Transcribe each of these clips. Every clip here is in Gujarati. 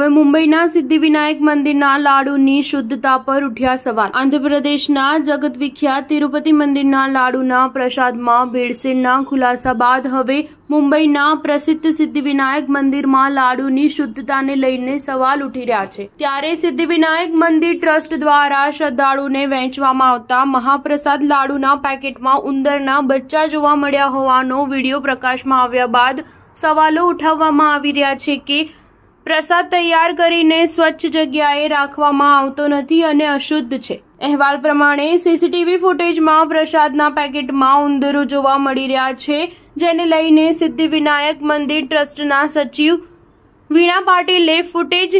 હવે મુંબઈના સિદ્ધિવિનાયક મંદિરના લાડુની શુદ્ધતા પર ઉઠ્યા સવાલ આંધ્રપ્રદેશના જગત વિખ્યાત તિરુપતિ મંદિરના લાડુના પ્રસાદમાં ભેળસેળના ખુલાસા બાદ હવે મુંબઈના પ્રસિદ્ધ સિદ્ધિવિનાયક મંદિરમાં લાડુની શુદ્ધતાને લઈને સવાલ ઉઠી રહ્યા છે ત્યારે સિદ્ધિવિનાયક મંદિર ટ્રસ્ટ દ્વારા શ્રદ્ધાળુને વહેંચવામાં આવતા મહાપ્રસાદ લાડુના પેકેટમાં ઉંદરના બચ્ચા જોવા મળ્યા હોવાનો વિડીયો પ્રકાશમાં આવ્યા બાદ સવાલો ઉઠાવવામાં આવી રહ્યા છે કે પ્રસાદ તૈયાર કરીને સ્વચ્છ જગ્યાએ રાખવામાં આવતો નથી અને અશુદ્ધ છે અહેવાલ પ્રમાણે સીસીટીવી ફૂટેજમાં પ્રસાદના પેકેટમાં ઉંદરો જોવા મળી રહ્યા છે જેને લઈને સિદ્ધિવિનાયક મંદિર ટ્રસ્ટના સચિવ વીણા પાટીલે ફૂટેજ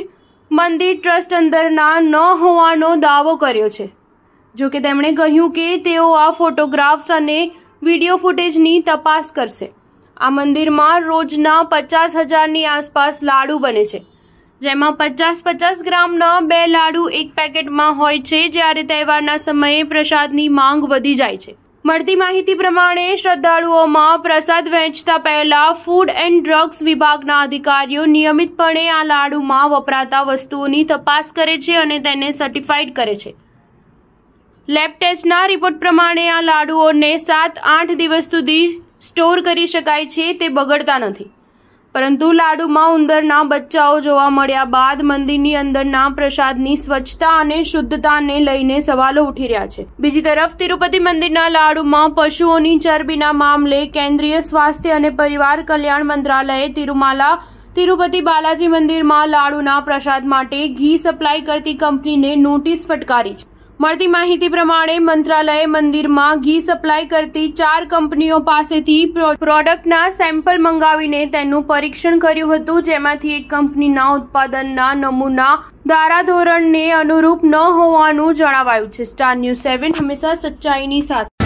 મંદિર ટ્રસ્ટ અંદરના ન હોવાનો દાવો કર્યો છે જો કે તેમણે કહ્યું કે તેઓ આ ફોટોગ્રાફ્સ અને વિડીયો ફૂટેજની તપાસ કરશે આ મંદિરમાં રોજના પચાસ હજારની આસપાસ લાડુ બને છે જેમાં પચાસ પચાસ ગ્રામના બે લાડુ એક પેકેટમાં હોય છે જ્યારે તહેવારના સમયે પ્રસાદની માંગ વધી જાય છે મળતી માહિતી પ્રમાણે શ્રદ્ધાળુઓમાં પ્રસાદ વહેંચતા પહેલા ફૂડ એન્ડ ડ્રગ્સ વિભાગના અધિકારીઓ નિયમિતપણે આ લાડુમાં વપરાતા વસ્તુઓની તપાસ કરે છે અને તેને સર્ટિફાઈડ કરે છે લેબ ટેસ્ટના રિપોર્ટ પ્રમાણે આ લાડુઓને સાત આઠ દિવસ સુધી સ્ટોર કરી શકાય છે તે બગડતા નથી પરંતુ લાડુમાં ઉંદરના બચ્ચાઓ જોવા મળ્યા બાદ મંદિરની અંદરના પ્રસાદની સ્વચ્છતા અને શુદ્ધતાને લઈને સવાલો ઉઠી રહ્યા છે બીજી તરફ તિરુપતિ મંદિરના લાડુમાં પશુઓની ચરબીના મામલે કેન્દ્રીય સ્વાસ્થ્ય અને પરિવાર કલ્યાણ મંત્રાલયે તિરુમાલા તિરુપતિ બાલાજી મંદિરમાં લાડુના પ્રસાદ માટે ઘી સપ્લાય કરતી કંપનીને નોટિસ ફટકારી છે મળતી માહિતી પ્રમાણે મંત્રાલયે મંદિરમાં ઘી સપ્લાય કરતી ચાર કંપનીઓ પાસેથી પ્રોડક્ટના સેમ્પલ મંગાવીને તેનું પરીક્ષણ કર્યું હતું જેમાંથી એક કંપનીના ઉત્પાદનના નમૂના ધારાધોરણને અનુરૂપ ન હોવાનું જણાવાયું છે સ્ટાર ન્યૂઝ સેવન હંમેશા સચ્ચાઈની સાથે